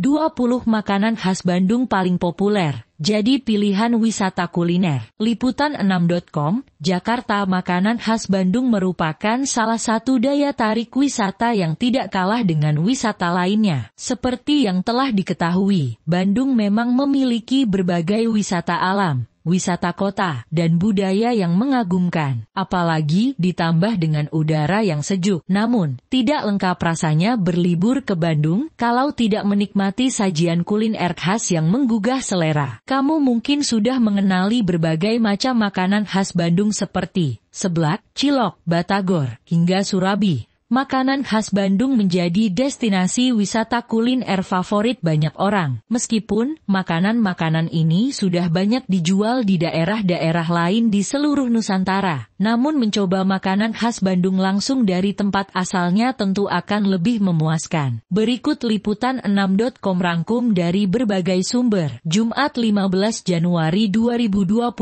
20 makanan khas Bandung paling populer, jadi pilihan wisata kuliner. Liputan6.com, Jakarta makanan khas Bandung merupakan salah satu daya tarik wisata yang tidak kalah dengan wisata lainnya. Seperti yang telah diketahui, Bandung memang memiliki berbagai wisata alam, wisata kota, dan budaya yang mengagumkan. Apalagi ditambah dengan udara yang sejuk. Namun, tidak lengkap rasanya berlibur ke Bandung kalau tidak menikmati sajian kuliner khas yang menggugah selera. Kamu mungkin sudah mengenali berbagai macam makanan khas Bandung seperti seblak, cilok, batagor, hingga surabi makanan khas Bandung menjadi destinasi wisata kuliner favorit banyak orang. Meskipun makanan-makanan ini sudah banyak dijual di daerah-daerah lain di seluruh Nusantara, namun mencoba makanan khas Bandung langsung dari tempat asalnya tentu akan lebih memuaskan. Berikut liputan 6.com rangkum dari berbagai sumber. Jumat 15 Januari 2021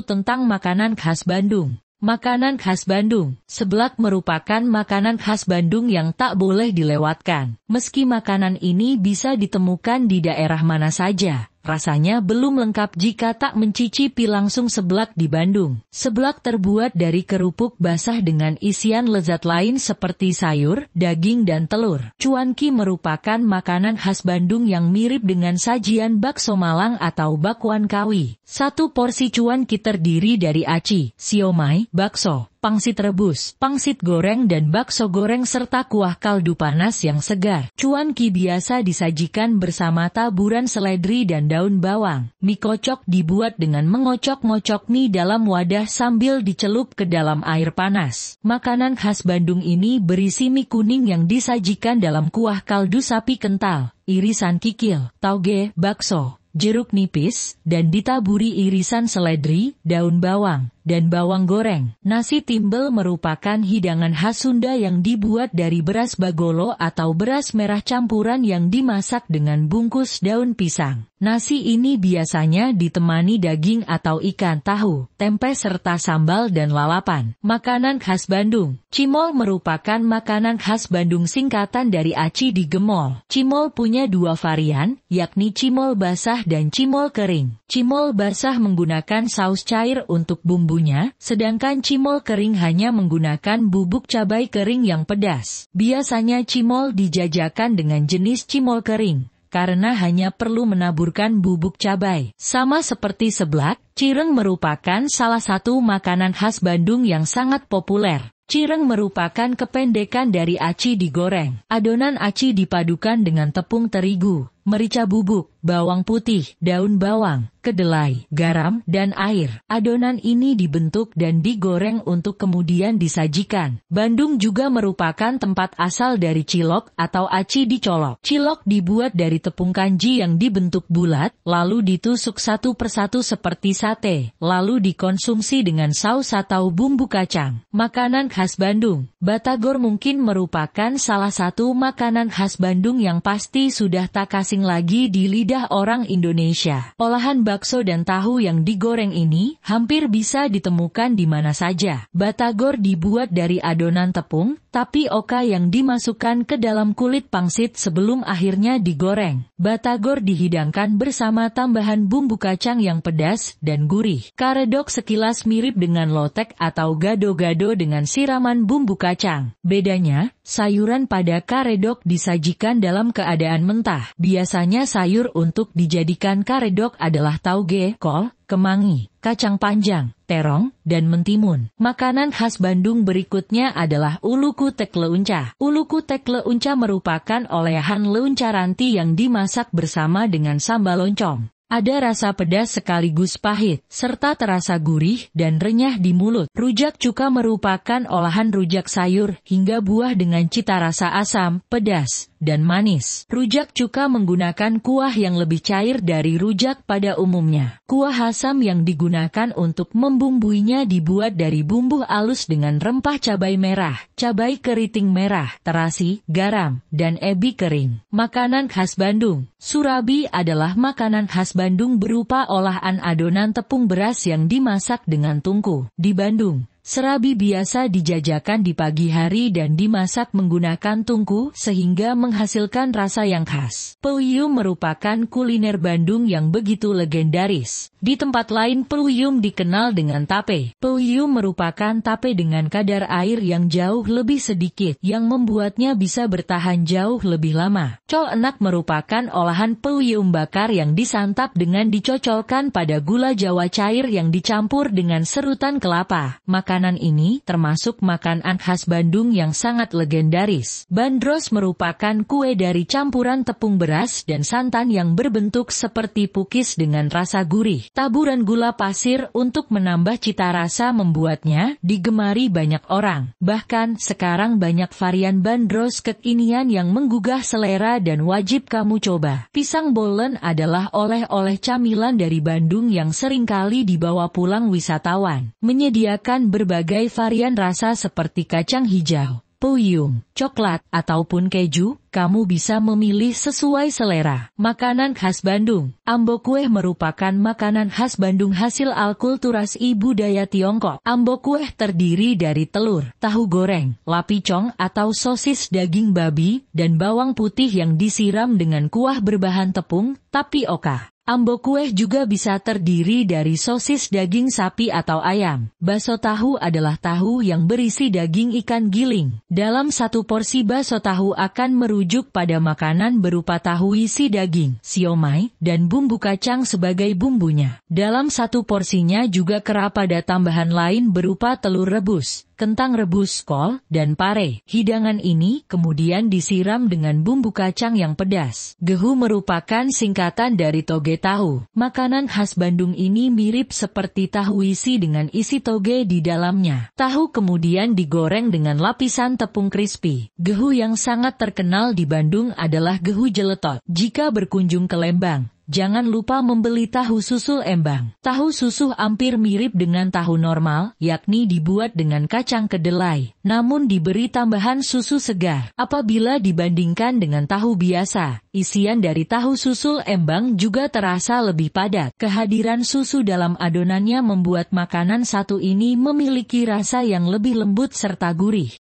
tentang makanan khas Bandung. Makanan khas Bandung Seblak merupakan makanan khas Bandung yang tak boleh dilewatkan. Meski makanan ini bisa ditemukan di daerah mana saja, Rasanya belum lengkap jika tak mencicipi langsung seblak di Bandung. Seblak terbuat dari kerupuk basah dengan isian lezat lain seperti sayur, daging dan telur. Cuanki merupakan makanan khas Bandung yang mirip dengan sajian bakso Malang atau bakwan kawi. Satu porsi cuanki terdiri dari aci, siomay, bakso, pangsit rebus, pangsit goreng dan bakso goreng serta kuah kaldu panas yang segar. Cuanki biasa disajikan bersama taburan seledri dan daun bawang. Mie kocok dibuat dengan mengocok-ngocok mie dalam wadah sambil dicelup ke dalam air panas. Makanan khas Bandung ini berisi mie kuning yang disajikan dalam kuah kaldu sapi kental, irisan kikil, tauge, bakso, jeruk nipis, dan ditaburi irisan seledri, daun bawang, dan bawang goreng. Nasi timbel merupakan hidangan khas Sunda yang dibuat dari beras bagolo atau beras merah campuran yang dimasak dengan bungkus daun pisang. Nasi ini biasanya ditemani daging atau ikan tahu, tempe serta sambal dan lalapan. Makanan khas Bandung Cimol merupakan makanan khas Bandung singkatan dari aci di gemol. Cimol punya dua varian, yakni cimol basah dan cimol kering. Cimol basah menggunakan saus cair untuk bumbu bumbunya, sedangkan cimol kering hanya menggunakan bubuk cabai kering yang pedas. Biasanya cimol dijajakan dengan jenis cimol kering, karena hanya perlu menaburkan bubuk cabai. Sama seperti seblak, cireng merupakan salah satu makanan khas Bandung yang sangat populer. Cireng merupakan kependekan dari aci digoreng. Adonan aci dipadukan dengan tepung terigu, merica bubuk, bawang putih, daun bawang, kedelai, garam, dan air. Adonan ini dibentuk dan digoreng untuk kemudian disajikan. Bandung juga merupakan tempat asal dari cilok atau aci dicolok. Cilok dibuat dari tepung kanji yang dibentuk bulat, lalu ditusuk satu persatu seperti sate, lalu dikonsumsi dengan saus atau bumbu kacang. Makanan khas Bandung Batagor mungkin merupakan salah satu makanan khas Bandung yang pasti sudah tak kasih asing lagi di lidah orang Indonesia. Olahan bakso dan tahu yang digoreng ini hampir bisa ditemukan di mana saja. Batagor dibuat dari adonan tepung, tapi oka yang dimasukkan ke dalam kulit pangsit sebelum akhirnya digoreng. Batagor dihidangkan bersama tambahan bumbu kacang yang pedas dan gurih. Karedok sekilas mirip dengan lotek atau gado-gado dengan siraman bumbu kacang. Bedanya, sayuran pada karedok disajikan dalam keadaan mentah. Biasanya sayur untuk dijadikan karedok adalah tauge, kol, kemangi, kacang panjang, terong, dan mentimun. Makanan khas Bandung berikutnya adalah uluku tek leunca. Uluku tek leunca merupakan olehan leunca ranti yang dimasak bersama dengan sambal loncong. Ada rasa pedas sekaligus pahit, serta terasa gurih dan renyah di mulut. Rujak cuka merupakan olahan rujak sayur hingga buah dengan cita rasa asam, pedas, dan manis. Rujak cuka menggunakan kuah yang lebih cair dari rujak pada umumnya. Kuah asam yang digunakan untuk membumbuinya dibuat dari bumbu alus dengan rempah cabai merah, cabai keriting merah, terasi, garam, dan ebi kering. Makanan khas Bandung Surabi adalah makanan khas Bandung berupa olahan adonan tepung beras yang dimasak dengan tungku. Di Bandung, Serabi biasa dijajakan di pagi hari dan dimasak menggunakan tungku sehingga menghasilkan rasa yang khas. Peuyum merupakan kuliner Bandung yang begitu legendaris. Di tempat lain peuyum dikenal dengan tape. Peuyum merupakan tape dengan kadar air yang jauh lebih sedikit yang membuatnya bisa bertahan jauh lebih lama. Col enak merupakan olahan peuyum bakar yang disantap dengan dicocolkan pada gula jawa cair yang dicampur dengan serutan kelapa. Maka makanan ini termasuk makanan khas Bandung yang sangat legendaris. Bandros merupakan kue dari campuran tepung beras dan santan yang berbentuk seperti pukis dengan rasa gurih. Taburan gula pasir untuk menambah cita rasa membuatnya digemari banyak orang. Bahkan sekarang banyak varian bandros kekinian yang menggugah selera dan wajib kamu coba. Pisang bolen adalah oleh-oleh camilan dari Bandung yang seringkali dibawa pulang wisatawan. Menyediakan ber berbagai varian rasa seperti kacang hijau, puyung, coklat, ataupun keju, kamu bisa memilih sesuai selera. Makanan khas Bandung Ambo kue merupakan makanan khas Bandung hasil alkulturasi budaya Tiongkok. Ambo kue terdiri dari telur, tahu goreng, lapicong atau sosis daging babi, dan bawang putih yang disiram dengan kuah berbahan tepung, tapioka kueh juga bisa terdiri dari sosis daging sapi atau ayam. Baso tahu adalah tahu yang berisi daging ikan giling. Dalam satu porsi baso tahu akan merujuk pada makanan berupa tahu isi daging, siomay, dan bumbu kacang sebagai bumbunya. Dalam satu porsinya juga kerap ada tambahan lain berupa telur rebus, kentang rebus kol, dan pare. Hidangan ini kemudian disiram dengan bumbu kacang yang pedas. Gehu merupakan singkatan dari toge tahu. Makanan khas Bandung ini mirip seperti tahu isi dengan isi toge di dalamnya. Tahu kemudian digoreng dengan lapisan tepung crispy. Gehu yang sangat terkenal di Bandung adalah gehu jeletot. Jika berkunjung ke Lembang, Jangan lupa membeli tahu susu embang. Tahu susu hampir mirip dengan tahu normal, yakni dibuat dengan kacang kedelai, namun diberi tambahan susu segar. Apabila dibandingkan dengan tahu biasa, isian dari tahu susu embang juga terasa lebih padat. Kehadiran susu dalam adonannya membuat makanan satu ini memiliki rasa yang lebih lembut serta gurih.